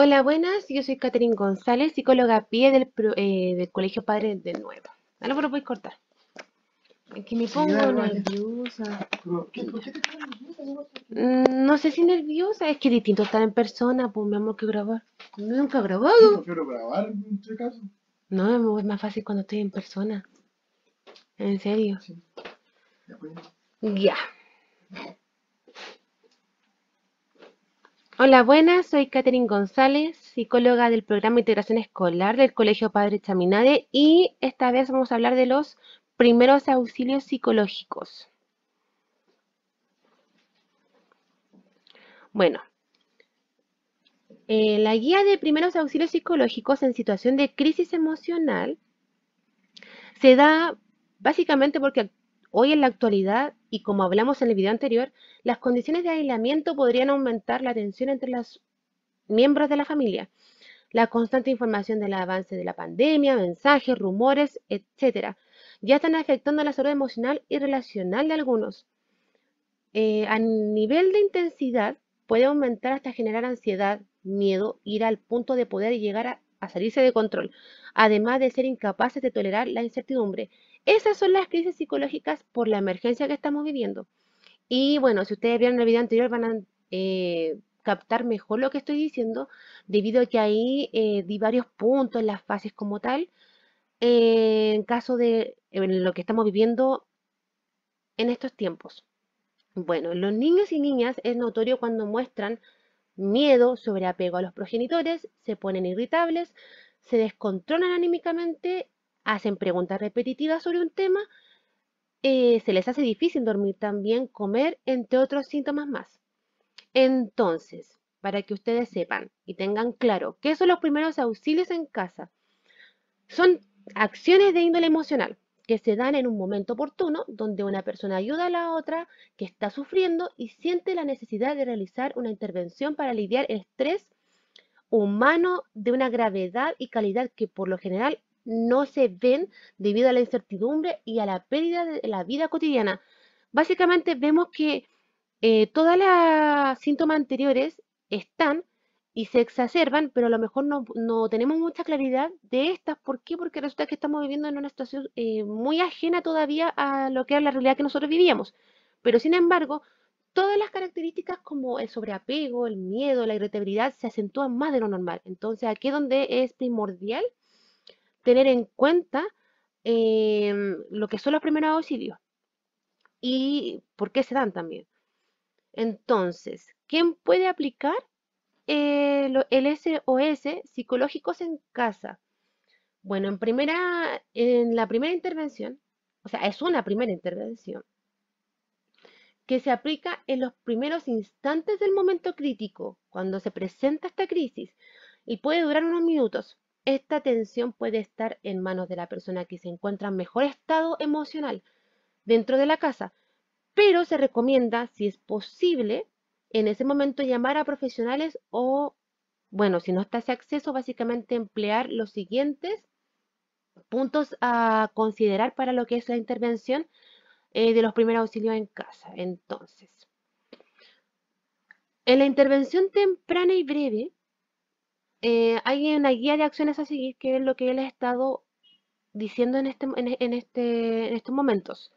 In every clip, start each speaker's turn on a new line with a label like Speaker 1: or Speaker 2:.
Speaker 1: Hola, buenas. Yo soy Catherine González, psicóloga a pie del, eh, Colegio Padre de Nuevo. A lo voy a cortar. Aquí me pongo nerviosa. Mm, no sé si nerviosa, es que es distinto estar en persona, pues me hemos que grabar. Nunca he grabado. No quiero grabar, en este caso. No, es más fácil cuando estoy en persona. En serio. Pues, ya. ya. Hola, buenas, soy Catherine González, psicóloga del programa integración escolar del Colegio Padre Chaminade y esta vez vamos a hablar de los primeros auxilios psicológicos. Bueno, eh, la guía de primeros auxilios psicológicos en situación de crisis emocional se da básicamente porque hoy en la actualidad y como hablamos en el video anterior, las condiciones de aislamiento podrían aumentar la tensión entre los miembros de la familia. La constante información del avance de la pandemia, mensajes, rumores, etc. ya están afectando la salud emocional y relacional de algunos. Eh, a nivel de intensidad, puede aumentar hasta generar ansiedad, miedo, ir al punto de poder llegar a salirse de control, además de ser incapaces de tolerar la incertidumbre, esas son las crisis psicológicas por la emergencia que estamos viviendo. Y bueno, si ustedes vieron el video anterior van a eh, captar mejor lo que estoy diciendo, debido a que ahí eh, di varios puntos en las fases como tal, eh, en caso de lo que estamos viviendo en estos tiempos. Bueno, los niños y niñas es notorio cuando muestran miedo, sobre apego a los progenitores, se ponen irritables, se descontrolan anímicamente hacen preguntas repetitivas sobre un tema, eh, se les hace difícil dormir también, comer, entre otros síntomas más. Entonces, para que ustedes sepan y tengan claro qué son los primeros auxilios en casa, son acciones de índole emocional que se dan en un momento oportuno donde una persona ayuda a la otra que está sufriendo y siente la necesidad de realizar una intervención para aliviar el estrés humano de una gravedad y calidad que por lo general no se ven debido a la incertidumbre y a la pérdida de la vida cotidiana. Básicamente vemos que eh, todas las síntomas anteriores están y se exacerban, pero a lo mejor no, tenemos mucha claridad de estas. ¿Por qué? Porque resulta que estamos viviendo en una situación eh, muy ajena todavía a lo que era la realidad que nosotros vivíamos. Pero sin embargo, todas las características como el sobreapego, el miedo, la irritabilidad se acentúan más de lo normal. Entonces aquí donde es primordial tener en cuenta em, lo que son los primeros auxilios y por qué se dan también. Entonces, ¿quién puede aplicar eh, el SOS psicológicos en casa? Bueno, en, primera, en la primera intervención, o sea, es una primera intervención, que se aplica en los primeros instantes del momento crítico, cuando se presenta esta crisis, y puede durar unos minutos. Esta atención puede estar en manos de la persona que se encuentra en mejor estado emocional dentro de la casa, pero se recomienda, si es posible, en ese momento llamar a profesionales o, bueno, si no está ese acceso, básicamente emplear los siguientes puntos a considerar para lo que es la intervención eh, de los primeros auxilios en casa. Entonces, en la intervención temprana y breve, eh, hay una guía de acciones a seguir que es lo que él ha estado diciendo este, este, en, estos momentos.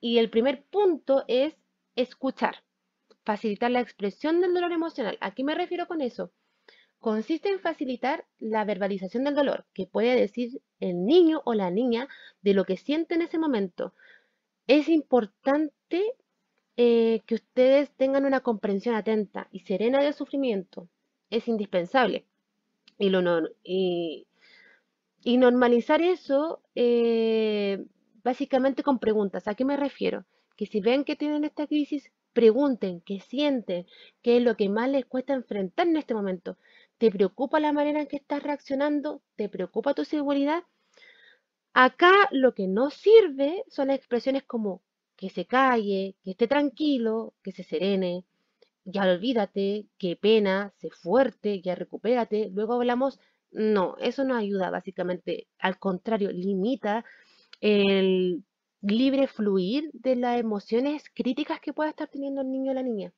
Speaker 1: Y el primer punto es escuchar, facilitar la expresión del dolor emocional. ¿A qué me refiero con eso? Consiste en facilitar la verbalización del dolor, que puede decir el niño o la niña de lo que siente en ese momento. Es importante eh, que ustedes tengan una comprensión atenta y serena del sufrimiento. Es indispensable y, normalizar eso eh, básicamente con preguntas. ¿A qué me refiero? Que si ven que tienen esta crisis, pregunten, qué sienten, qué es lo que más les cuesta enfrentar en este momento. ¿Te preocupa la manera en que estás reaccionando? ¿Te preocupa tu seguridad? Acá lo que no sirve son las expresiones como que se calle, que esté tranquilo, que se serene, ya olvídate, qué pena, sé fuerte, ya recupérate. Luego hablamos, no, eso no ayuda básicamente, al contrario, limita el libre fluir de las emociones críticas que pueda estar teniendo el niño o la niña.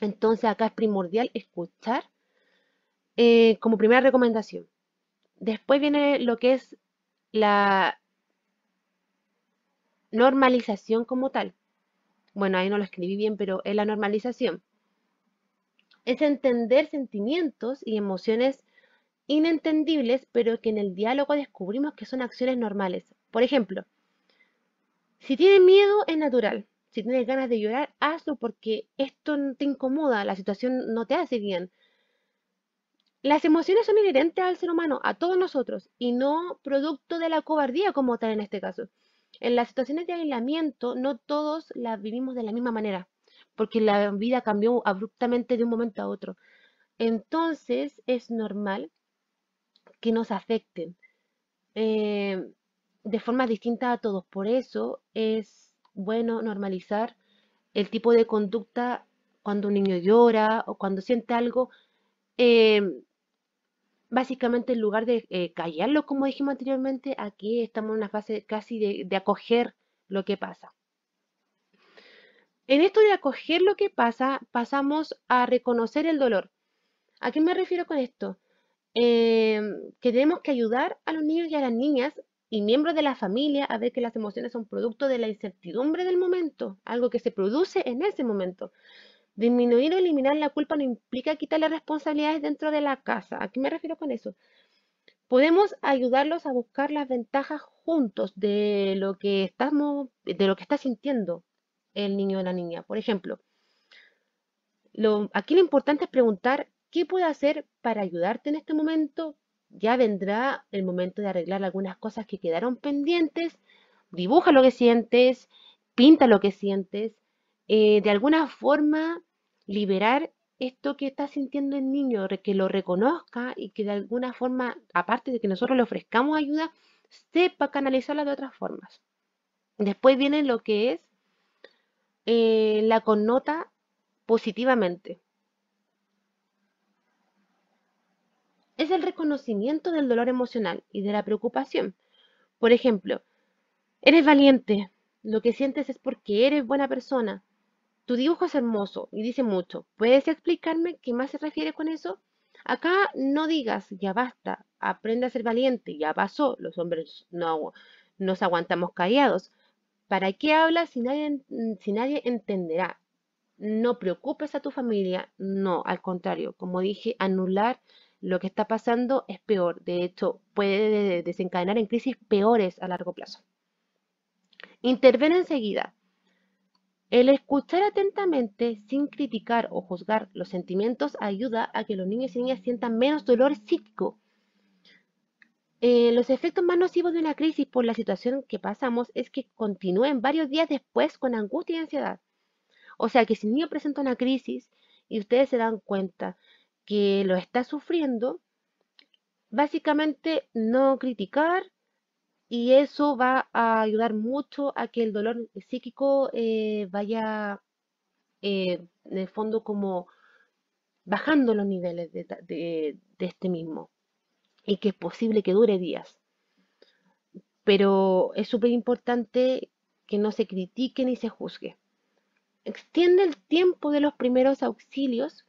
Speaker 1: Entonces acá es primordial escuchar eh, como primera recomendación. Después viene lo que es la normalización como tal. Bueno, ahí no lo escribí bien, pero es la normalización es entender sentimientos y emociones inentendibles, pero que en el diálogo descubrimos que son acciones normales. Por ejemplo, si tienes miedo es natural, si tienes ganas de llorar, hazlo porque esto te incomoda, la situación no te hace bien. Las emociones son inherentes al ser humano, a todos nosotros, y no producto de la cobardía como tal en este caso. En las situaciones de aislamiento no todos las vivimos de la misma manera porque la vida cambió abruptamente de un momento a otro. Entonces es normal que nos afecten eh, de forma distinta a todos. Por eso es bueno normalizar el tipo de conducta cuando un niño llora o cuando siente algo. Eh, básicamente en lugar de eh, callarlo, como dijimos anteriormente, aquí estamos en una fase casi de acoger lo que pasa. En esto de acoger lo que pasa, pasamos a reconocer el dolor. ¿A qué me refiero con esto? Em, que tenemos que ayudar a los niños y a las niñas y miembros de la familia a ver que las emociones son producto de la incertidumbre del momento, algo que se produce en ese momento. Disminuir o eliminar la culpa no implica quitar las responsabilidades dentro de la casa. ¿A qué me refiero con eso? Podemos ayudarlos a buscar las ventajas juntos de lo que estamos, de lo que está sintiendo, el niño o la niña. Por ejemplo, lo, aquí lo importante es preguntar qué puedo hacer para ayudarte en este momento. Ya vendrá el momento de arreglar algunas cosas que quedaron pendientes. Dibuja lo que sientes, pinta lo que sientes. Eh, de alguna forma, liberar esto que está sintiendo el niño, que lo reconozca y que de alguna forma, aparte de que nosotros le ofrezcamos ayuda, sepa canalizarla de otras formas. Después viene lo que es eh, la connota positivamente. Es el reconocimiento del dolor emocional y de la preocupación. Por ejemplo, eres valiente, lo que sientes es porque eres buena persona. Tu dibujo es hermoso y dice mucho. ¿Puedes explicarme qué más se refiere con eso? Acá no digas, ya basta, aprende a ser valiente, ya pasó, los hombres no nos aguantamos callados. ¿Para qué hablas si nadie, mm, si nadie entenderá? No preocupes a tu familia, no, al contrario, como dije, anular lo que está pasando es peor, de hecho puede desencadenar en crisis peores a largo plazo. Interven enseguida. El escuchar atentamente sin criticar o juzgar los sentimientos ayuda a que los niños y niñas sientan menos dolor psíquico eh, los efectos más nocivos de una crisis por la situación que pasamos es que continúen varios días después con angustia y ansiedad. O sea que si un niño presenta una crisis y ustedes se dan cuenta que lo está sufriendo, básicamente no criticar y eso va a ayudar mucho a que el dolor psíquico eh, vaya eh, en el fondo como bajando los niveles de, de este mismo y que es posible que dure días. Pero es súper importante que no se critique ni se juzgue. Extiende el tiempo de los primeros auxilios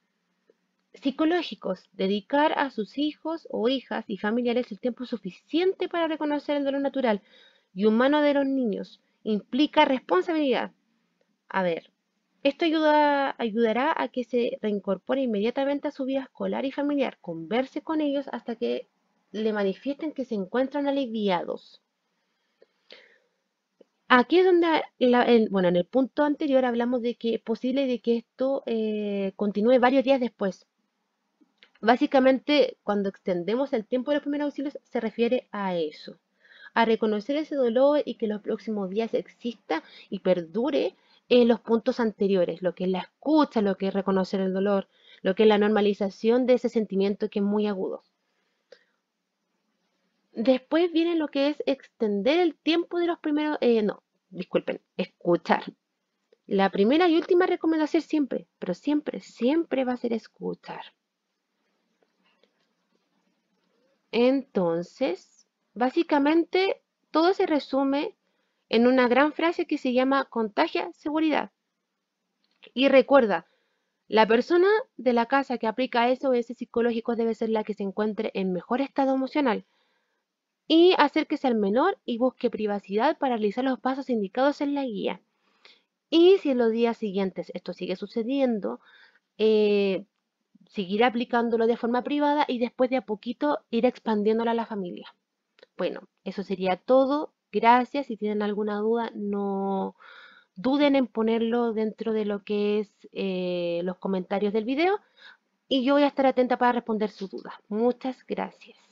Speaker 1: psicológicos, dedicar a sus hijos o hijas y familiares el tiempo suficiente para reconocer el dolor natural y humano de los niños implica responsabilidad. A ver, esto ayuda, ayudará a que se reincorpore inmediatamente a su vida escolar y familiar, converse con ellos hasta que le manifiestan que se encuentran aliviados. Aquí es donde, bueno, en el punto anterior hablamos de que es posible de que esto eh, continúe varios días después. Básicamente, cuando extendemos el tiempo de los primeros auxilios, se refiere a eso, a reconocer ese dolor y que los próximos días exista y perdure en los puntos anteriores, lo que es la escucha, lo que es reconocer el dolor, lo que es la normalización de ese sentimiento que es muy agudo. Después viene lo que es extender el tiempo de los primeros, eh, no, disculpen, escuchar. La primera y última recomendación siempre, pero siempre, siempre va a ser escuchar. Entonces, básicamente todo se resume en una gran frase que se llama contagia seguridad. Y recuerda, la persona de la casa que aplica ese psicológico debe ser la que se encuentre en mejor estado emocional y acérquese al menor y busque privacidad para realizar los pasos indicados en la guía. Y si en los días siguientes esto sigue sucediendo, eh, seguir aplicándolo de forma privada y después de a poquito ir expandiéndolo a la familia. Bueno, eso sería todo. Gracias. Si tienen alguna duda, no duden en ponerlo dentro de lo que es eh, los comentarios del video y yo voy a estar atenta para responder sus dudas. Muchas gracias.